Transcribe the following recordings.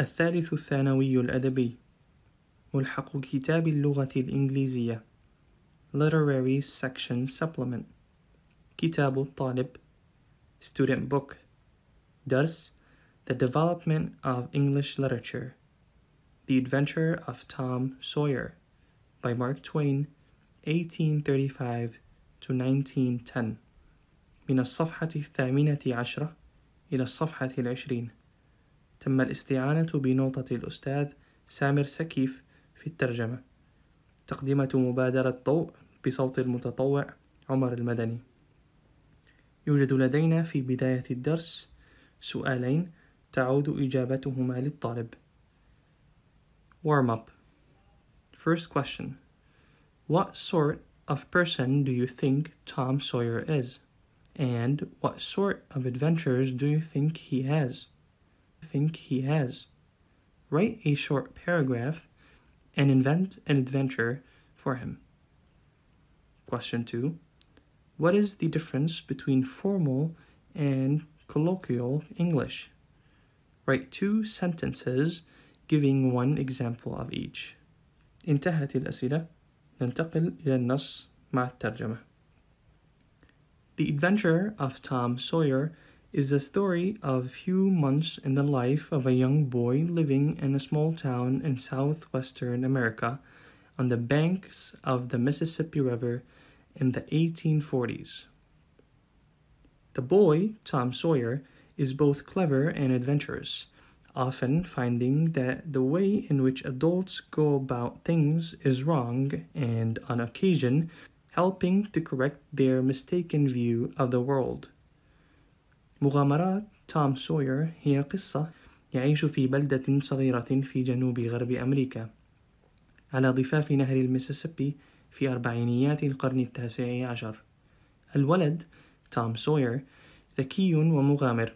الثالث الثانوي الأدبي ملحق كتاب اللغة الإنجليزية Literary Section Supplement كتاب الطالب Student Book درس The Development of English Literature The Adventure of Tom Sawyer by Mark Twain 1835 to 1910 من الصفحة الثامنة عشرة إلى الصفحة العشرين تم الاستعانة بنوطة الأستاذ سامر سكيف في الترجمة تقدمة مبادرة ضوء بصوت المتطوع عمر المدني يوجد لدينا في بداية الدرس سؤالين تعود إجابتهما للطالب Warm up First question What sort of person do you think Tom Sawyer is? And what sort of adventures do you think he has? think he has. Write a short paragraph and invent an adventure for him. Question 2. What is the difference between formal and colloquial English? Write two sentences giving one example of each. انتهت الأسئلة. ننتقل إلى النص مع الترجمة. The Adventure of Tom Sawyer is the story of a few months in the life of a young boy living in a small town in southwestern America on the banks of the Mississippi River in the 1840s. The boy, Tom Sawyer, is both clever and adventurous, often finding that the way in which adults go about things is wrong and, on occasion, helping to correct their mistaken view of the world. مغامرات توم سوير هي قصة يعيش في بلدة صغيرة في جنوب غرب أمريكا على ضفاف نهر المسيسيبي في أربعينيات القرن التاسع عشر الولد توم سوير ذكي ومغامر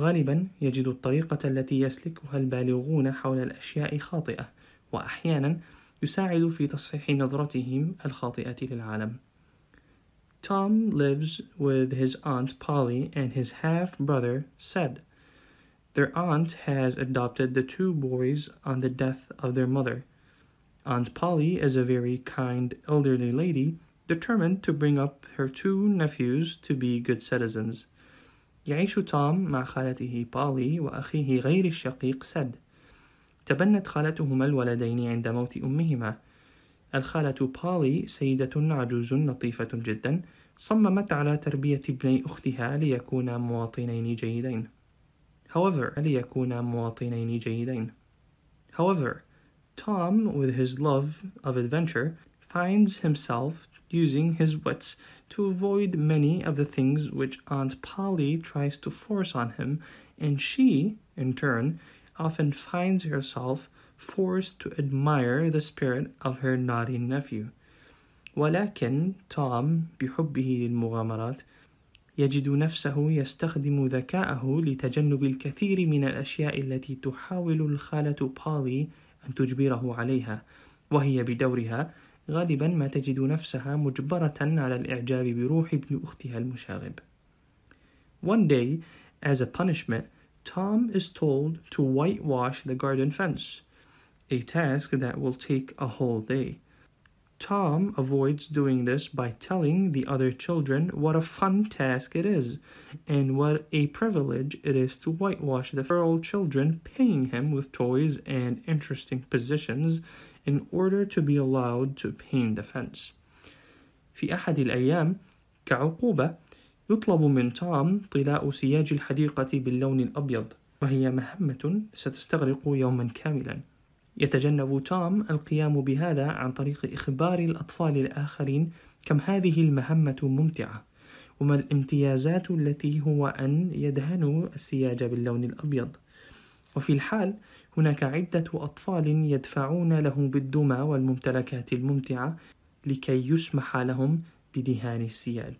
غالبا يجد الطريقة التي يسلكها البالغون حول الأشياء خاطئة وأحيانا يساعد في تصحيح نظرتهم الخاطئة للعالم Tom lives with his aunt Polly and his half brother Sed. Their aunt has adopted the two boys on the death of their mother. Aunt Polly is a very kind elderly lady, determined to bring up her two nephews to be good citizens. يعيش توم مع خالته بولي وأخيه غير الشقيق سد. تبنت خالتهما الولدين عند موت أمهما. الخالة بولي سيدة عجوز لطيفة جدا صممت على تربية ابني أختها ليكونا مواطنين جيدين however ليكونا مواطنين جيدين however Tom with his love of adventure finds himself using his wits to avoid many of the things which Aunt Polly tries to force on him, and she, in turn, often finds herself forced to admire the spirit of her naughty nephew ولكن توم بحبه للمغامرات يجد نفسه يستخدم ذكاءه لتجنب الكثير من الأشياء التي تحاول الخالة بولي أن تجبره عليها وهي بدورها غالبا ما تجد نفسها مجبرة على الإعجاب بروح ابن أختها المشاغب One day, as a punishment, Tom is told to whitewash the garden fence. a task that will take a whole day. Tom avoids doing this by telling the other children what a fun task it is and what a privilege it is to whitewash the feral children, paying him with toys and interesting positions in order to be allowed to paint the fence. في أحد الأيام كعقوبة يطلب من توم طلاء سياج الحديقة باللون الأبيض وهي مهمة ستستغرق يوما كاملا يتجنب توم القيام بهذا عن طريق إخبار الأطفال الآخرين كم هذه المهمة ممتعة وما الامتيازات التي هو أن يدهن السياج باللون الأبيض وفي الحال هناك عدة أطفال يدفعون له بالدمى والممتلكات الممتعة لكي يسمح لهم بدهان السياج.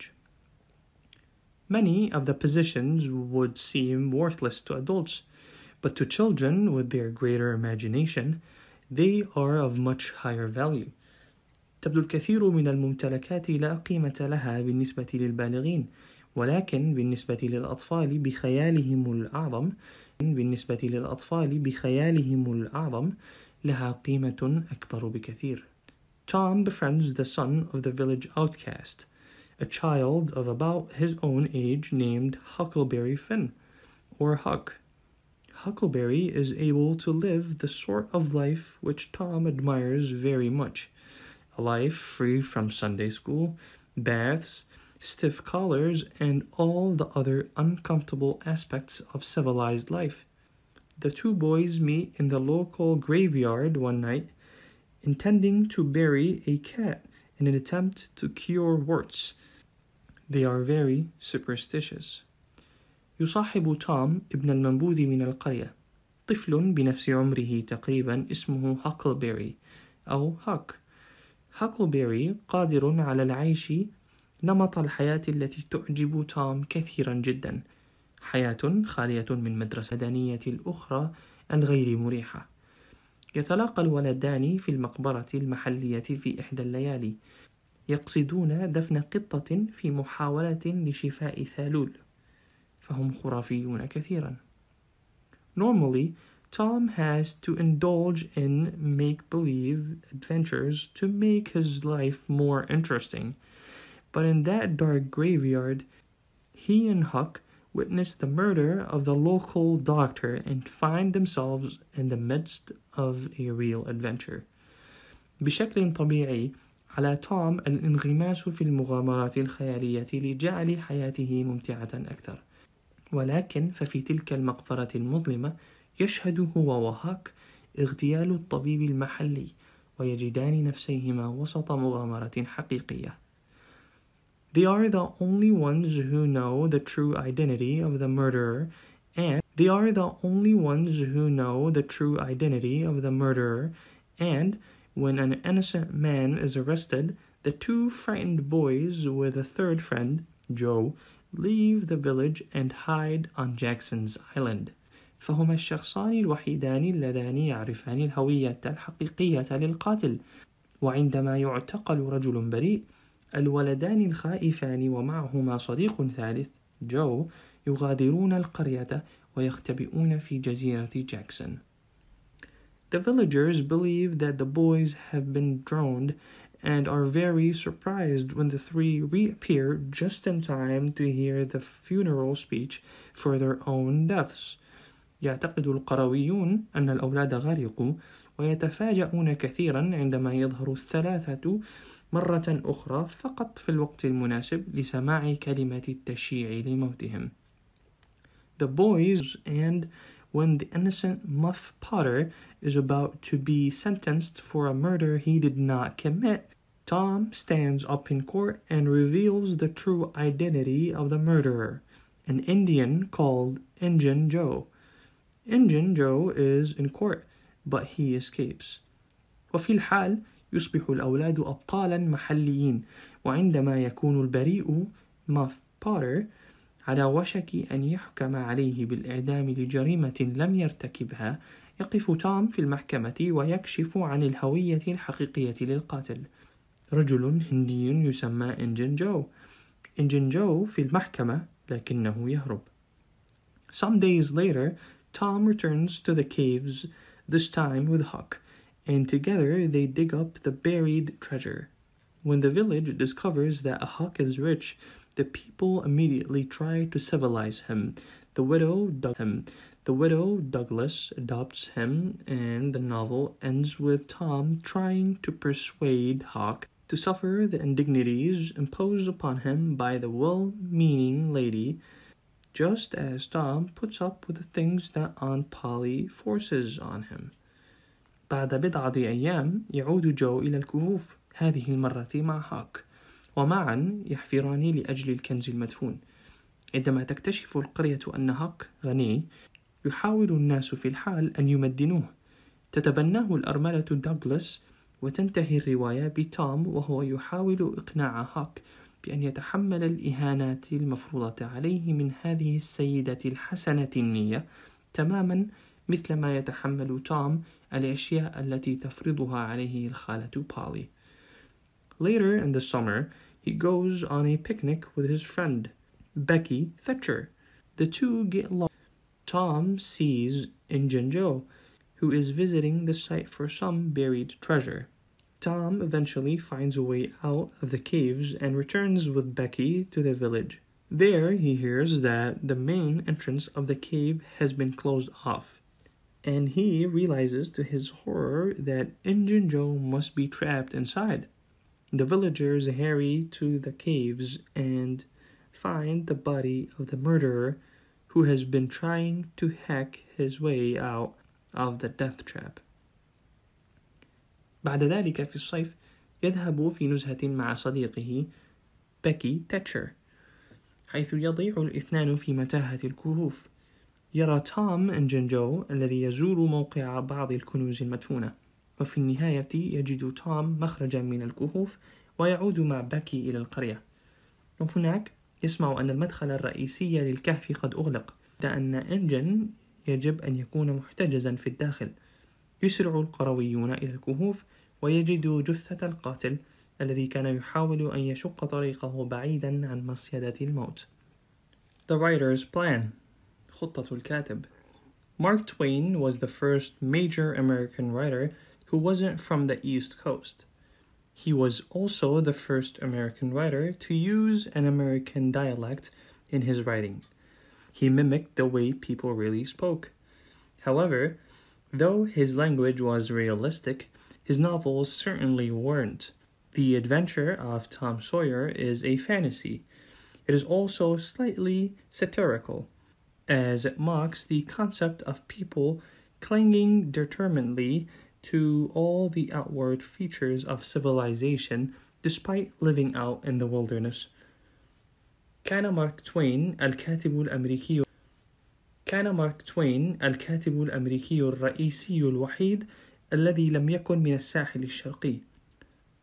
Many of the positions would seem worthless to adults, But to children with their greater imagination, they are of much higher value. تبدو الكثير من الممتلكات لا قيمة لها بالنسبة للبالغين، ولكن بالنسبة للأطفال بخيالهم الأعظم بالنسبة للأطفال بخيالهم الأعظم لها قيمة أكبر بكثير. Tom befriends the son of the village outcast, a child of about his own age named Huckleberry Finn, or Huck. Huckleberry is able to live the sort of life which Tom admires very much a life free from Sunday school, baths, stiff collars, and all the other uncomfortable aspects of civilized life. The two boys meet in the local graveyard one night, intending to bury a cat in an attempt to cure warts. They are very superstitious. يصاحب توم ابن المنبوذ من القرية طفل بنفس عمره تقريبا اسمه هاكلبيري أو هاك هاكلبيري قادر على العيش نمط الحياة التي تعجب توم كثيرا جدا حياة خالية من مدرسة مدنية الأخرى الغير مريحة يتلاقى الولدان في المقبرة المحلية في إحدى الليالي يقصدون دفن قطة في محاولة لشفاء ثالول فهم خرافيون كثيرا. Normally, Tom has to indulge in make believe adventures to make his life more interesting. But in that dark graveyard, he and Huck witness the murder of the local doctor and find themselves in the midst of a real adventure. بشكل طبيعي على توم الانغماس في المغامرات الخيالية لجعل حياته ممتعة أكثر. ولكن ففي تلك المقبرة المظلمة يشهد هو وهاك اغتيال الطبيب المحلي ويجدان نفسيهما وسط مغامرة حقيقية. They are the only ones who know the true identity of the murderer and they are the only ones who know the true identity of the murderer and when an innocent man is arrested the two frightened boys with a third friend Joe leave the village and hide on Jackson's Island فهما الشخصان الوحيدان اللذان يعرفان الهوية الحقيقية للقاتل وعندما يعتقل رجل بريء الولدان الخائفان ومعهما صديق ثالث جو يغادرون القرية ويختبئون في جزيرة جاكسون The villagers believe that the boys have been drowned and are very surprised when the three reappear just in time to hear the funeral speech for their own deaths. يعتقد القرويون أن الأولاد غرقوا ويتفاجؤون كثيرا عندما يظهر الثلاثة مرة أخرى فقط في الوقت المناسب لسماع كلمة التشييع لموتهم. The boys and when the innocent Muff Potter is about to be sentenced for a murder he did not commit, Tom stands up in court and reveals the true identity of the murderer, an Indian called Injun Joe. Injun Joe is in court, but he escapes. وفي الحال يصبح الأولاد أبطالا محليين وعندما يكون البريء Muff Potter على وشك أن يحكم عليه بالإعدام لجريمة لم يرتكبها يقف توم في المحكمة ويكشف عن الهوية الحقيقية للقاتل رجل هندي يسمى إنجن جو إنجن جو في المحكمة لكنه يهرب Some days later, Tom returns to the caves, this time with Huck, and together they dig up the buried treasure. When the village discovers that Huck is rich, The people immediately tried to civilize him. The widow dug him. The widow Douglas adopts him, and the novel ends with Tom trying to persuade Hawk to suffer the indignities imposed upon him by the well meaning lady, just as Tom puts up with the things that Aunt Polly forces on him. بعد بضعة أيام يعود جو إلى الكهوف هذه المرة مع هاك ومعا يحفران لأجل الكنز المدفون عندما تكتشف القرية أن هاك غني يحاول الناس في الحال أن يمدنوه تتبناه الأرملة داغلاس وتنتهي الرواية بتام وهو يحاول إقناع هاك بأن يتحمل الإهانات المفروضة عليه من هذه السيدة الحسنة النية تماما مثل ما يتحمل توم الأشياء التي تفرضها عليه الخالة بالي Later in the summer, he goes on a picnic with his friend, Becky Thatcher. The two get lost. Tom sees Injun Joe, who is visiting the site for some buried treasure. Tom eventually finds a way out of the caves and returns with Becky to the village. There, he hears that the main entrance of the cave has been closed off, and he realizes to his horror that Injun Joe must be trapped inside. The villagers hurry to the caves and find the body of the murderer who has been trying to hack his way out of the death trap. بعد ذلك في الصيف يذهب في نزهة مع صديقه بيكي تاتشر حيث يضيع الاثنان في متاهة الكهوف يرى توم إنجنجو الذي يزور موقع بعض الكنوز المدفونة وفي النهاية يجد توم مخرجا من الكهوف ويعود مع باكي إلى القرية وهناك يسمع أن المدخل الرئيسي للكهف قد أغلق أن إنجن يجب أن يكون محتجزا في الداخل يسرع القرويون إلى الكهوف ويجد جثة القاتل الذي كان يحاول أن يشق طريقه بعيدا عن مصيدة الموت The writer's plan خطة الكاتب Mark Twain was the first major American writer who wasn't from the East Coast. He was also the first American writer to use an American dialect in his writing. He mimicked the way people really spoke. However, though his language was realistic, his novels certainly weren't. The Adventure of Tom Sawyer is a fantasy. It is also slightly satirical, as it mocks the concept of people clinging determinedly to all the outward features of civilization despite living out in the wilderness. كان مارك توين الكاتب الأمريكي كان مارك توين الكاتب الأمريكي الرئيسي الوحيد الذي لم يكن من الساحل الشرقي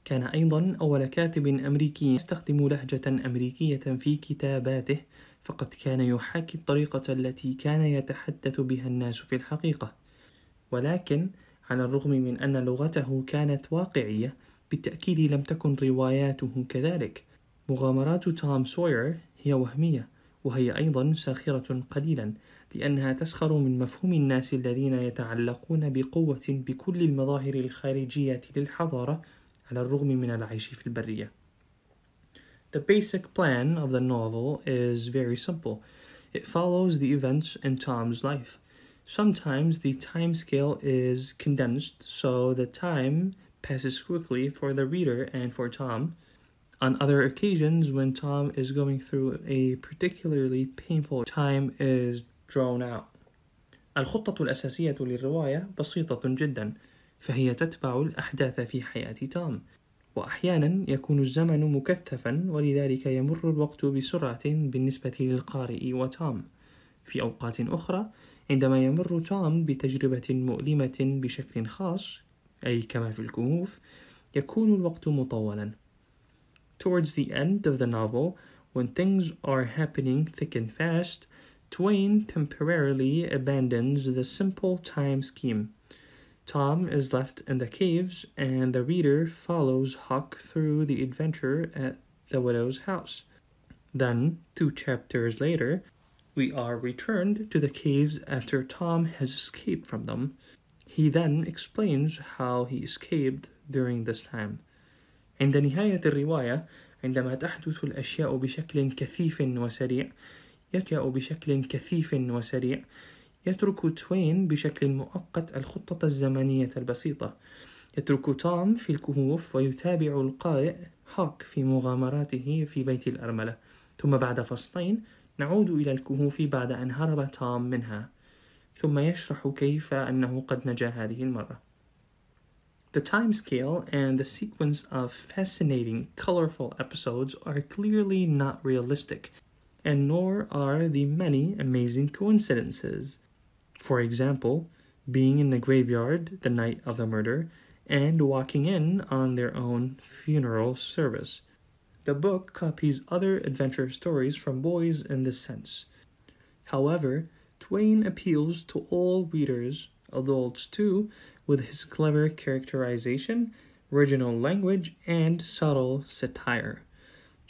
كان أيضا أول كاتب أمريكي يستخدم لهجة أمريكية في كتاباته فقد كان يحاكي الطريقة التي كان يتحدث بها الناس في الحقيقة ولكن على الرغم من أن لغته كانت واقعية بالتأكيد لم تكن رواياته كذلك مغامرات توم سوير هي وهمية وهي أيضا ساخرة قليلا لأنها تسخر من مفهوم الناس الذين يتعلقون بقوة بكل المظاهر الخارجية للحضارة على الرغم من العيش في البرية. The basic plan of the novel is very simple. It follows the events in Tom's life. Sometimes the time scale is condensed, so the time passes quickly for the reader and for Tom. On other occasions, when Tom is going through a particularly painful time is drawn out. الخطة الأساسية للرواية بسيطة جدا، فهي تتبع الأحداث في حياة توم، وأحيانا يكون الزمن مكثفا ولذلك يمر الوقت بسرعة بالنسبة للقارئ وتوم. في أوقات أخرى عندما يمر توم بتجربة مؤلمة بشكل خاص أي كما في الكهوف يكون الوقت مطولا Towards the end of the novel, when things are happening thick and fast, Twain temporarily abandons the simple time scheme. Tom is left in the caves, and the reader follows Huck through the adventure at the widow's house. Then, two chapters later, We are returned to the caves after Tom has escaped from them. He then explains how he escaped during this time. عند نهاية الرواية عندما تحدث الأشياء بشكل كثيف وسريع يتجأ بشكل كثيف وسريع يترك توين بشكل مؤقت الخطة الزمنية البسيطة يترك توم في الكهوف ويتابع القارئ هاك في مغامراته في بيت الأرملة ثم بعد فصلين نعود إلى الكهوف بعد أن هرب توم منها ثم يشرح كيف أنه قد نجا هذه المرة The time scale and the sequence of fascinating, colorful episodes are clearly not realistic, and nor are the many amazing coincidences. For example, being in the graveyard the night of the murder and walking in on their own funeral service. The book copies other adventure stories from boys in this sense. However, Twain appeals to all readers, adults too, with his clever characterization, original language, and subtle satire.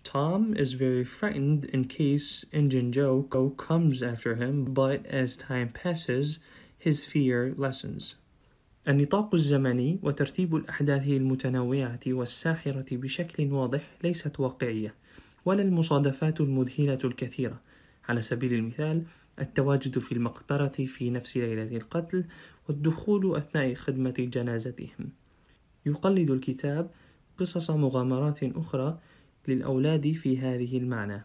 Tom is very frightened in case Injun Joe comes after him, but as time passes, his fear lessens. النطاق الزمني وترتيب الأحداث المتنوعة والساحرة بشكل واضح ليست واقعية، ولا المصادفات المذهلة الكثيرة، على سبيل المثال التواجد في المقبرة في نفس ليلة القتل والدخول أثناء خدمة جنازتهم. يقلد الكتاب قصص مغامرات أخرى للأولاد في هذه المعنى،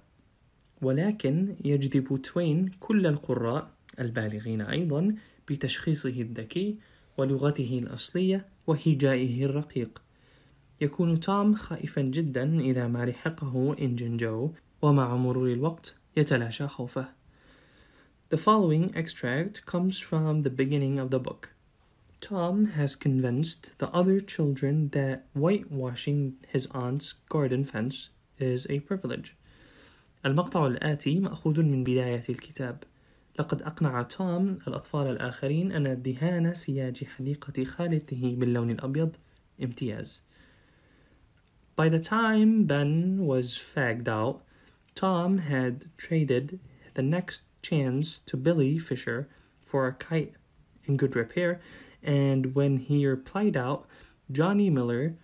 ولكن يجذب توين كل القراء البالغين أيضا بتشخيصه الذكي ولغته الأصلية وهجائه الرقيق يكون توم خائفا جدا إذا ما لحقه إنجن جو ومع مرور الوقت يتلاشى خوفه The following extract comes from the beginning of the book. Tom has convinced the other children that whitewashing his aunt's garden fence is a privilege. المقطع الآتي مأخوذ من بداية الكتاب. لقد أقنع توم الأطفال الآخرين أن دهان سياج حديقة خالته باللون الأبيض امتياز. By the time Ben was fagged out, Tom had traded the next chance to Billy Fisher for a kite in good repair, and when he replied out, Johnny Miller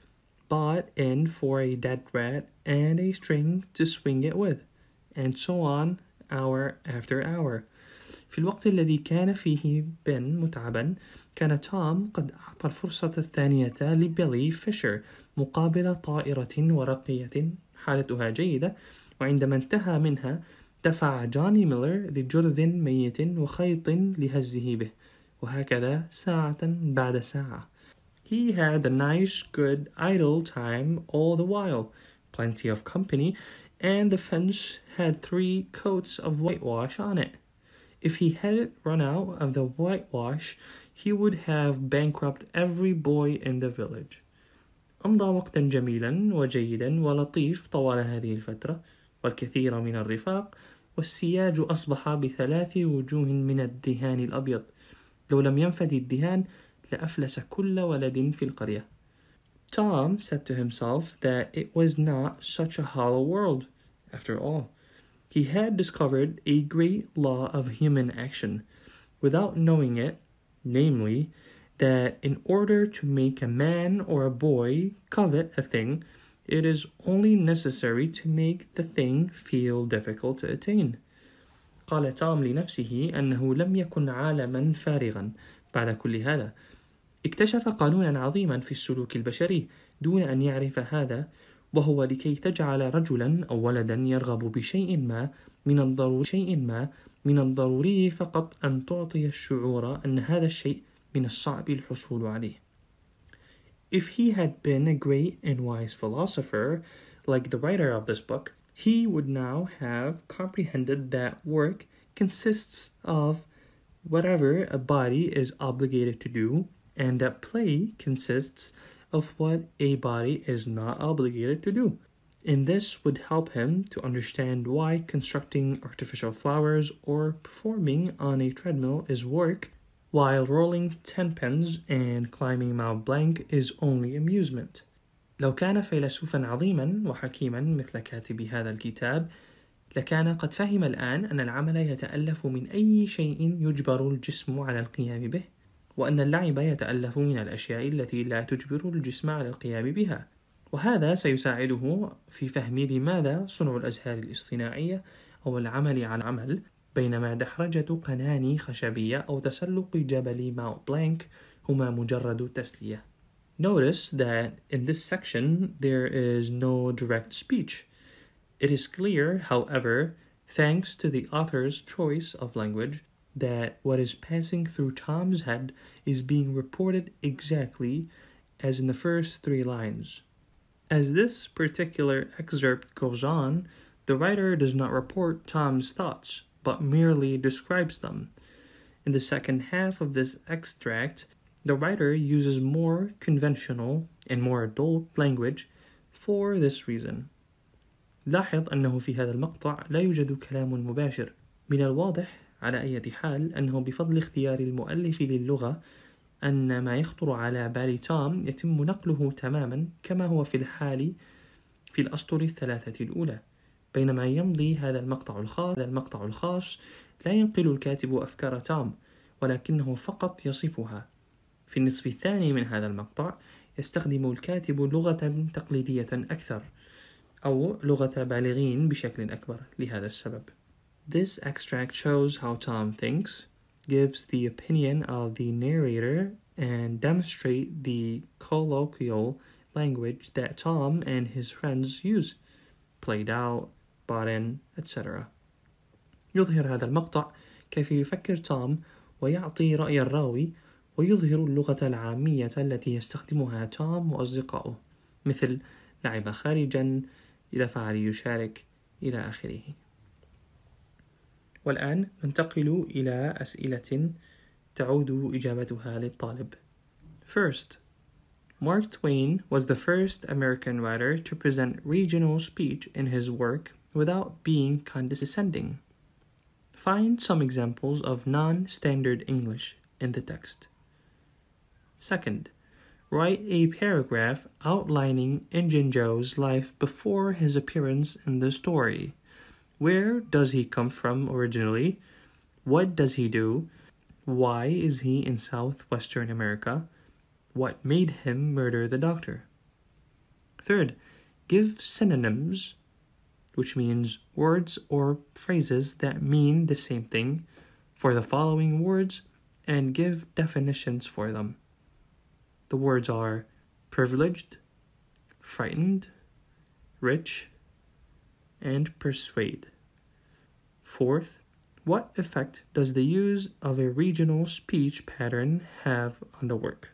bought in for a dead rat and a string to swing it with, and so on hour after hour. في الوقت الذي كان فيه بن متعبا كان توم قد أعطى الفرصة الثانية لبيلي فيشر مقابل طائرة ورقية حالتها جيدة وعندما انتهى منها دفع جوني ميلر لجرذ ميت وخيط لهزه به وهكذا ساعة بعد ساعة He had a nice good idle time all the while plenty of company and the fence had three coats of whitewash on it If he hadn't run out of the whitewash, he would have bankrupt every boy in the village. أمضى وقتا جميلا وجيدا ولطيف طوال هذه الفترة والكثير من الرفاق والسياج أصبح بثلاث وجوه من الدهان الأبيض لو لم ينفد الدهان لأفلس كل ولد في القرية Tom said to himself that it was not such a hollow world after all he had discovered a great law of human action without knowing it, namely, that in order to make a man or a boy covet a thing, it is only necessary to make the thing feel difficult to attain. قال توم لنفسه أنه لم يكن عالما فارغا بعد كل هذا اكتشف قانونا عظيما في السلوك البشري دون أن يعرف هذا وهو لكي تجعل رجلا أو ولدا يرغب بشيء ما من الضروري شيء ما من الضروري فقط أن تعطي الشعور أن هذا الشيء من الصعب الحصول عليه. If he had been a great and wise philosopher, like the writer of this book, he would now have comprehended that work consists of whatever a body is obligated to do, and that play consists of what a body is not obligated to do. And this would help him to understand why constructing artificial flowers or performing on a treadmill is work, while rolling tenpins and climbing Mount Blanc is only amusement. لو كان فيلسوفا عظيما وحكيما مثل كاتب هذا الكتاب لكان قد فهم الآن أن العمل يتألف من أي شيء يجبر الجسم على القيام به وأن اللعب يتألف من الأشياء التي لا تجبر الجسم على القيام بها وهذا سيساعده في فهم لماذا صنع الأزهار الاصطناعية أو العمل على عمل بينما دحرجة قنان خشبية أو تسلق جبل ماونت بلانك هما مجرد تسلية. Notice that in this section there is no direct speech. It is clear, however, thanks to the author's choice of language, that what is passing through Tom's head is being reported exactly as in the first three lines. As this particular excerpt goes on, the writer does not report Tom's thoughts, but merely describes them. In the second half of this extract, the writer uses more conventional and more adult language for this reason. لاحظ أنه في هذا المقطع لا يوجد كلام مباشر من الواضح على أي حال أنه بفضل اختيار المؤلف للغة أن ما يخطر على بال توم يتم نقله تماما كما هو في الحال في الأسطر الثلاثة الأولى بينما يمضي هذا المقطع الخاص هذا المقطع الخاص لا ينقل الكاتب أفكار توم ولكنه فقط يصفها في النصف الثاني من هذا المقطع يستخدم الكاتب لغة تقليدية أكثر أو لغة بالغين بشكل أكبر لهذا السبب This extract shows how Tom thinks, gives the opinion of the narrator, and demonstrate the colloquial language that Tom and his friends use played out, bought in, etc. يظهر هذا المقطع كيف يفكر توم ويعطي رأي الراوي ويظهر اللغة العامية التي يستخدمها توم وأصدقائه مثل لعب خارجا فعل يشارك إلى آخره والآن ننتقل إلى أسئلة تعود إجابتها للطالب. First, Mark Twain was the first American writer to present regional speech in his work without being condescending. Find some examples of non-standard English in the text. Second, write a paragraph outlining Injun Joe's life before his appearance in the story. Where does he come from originally? What does he do? Why is he in southwestern America? What made him murder the doctor? Third, give synonyms, which means words or phrases that mean the same thing, for the following words and give definitions for them. The words are privileged, frightened, rich, and persuade. Fourth, what effect does the use of a regional speech pattern have on the work?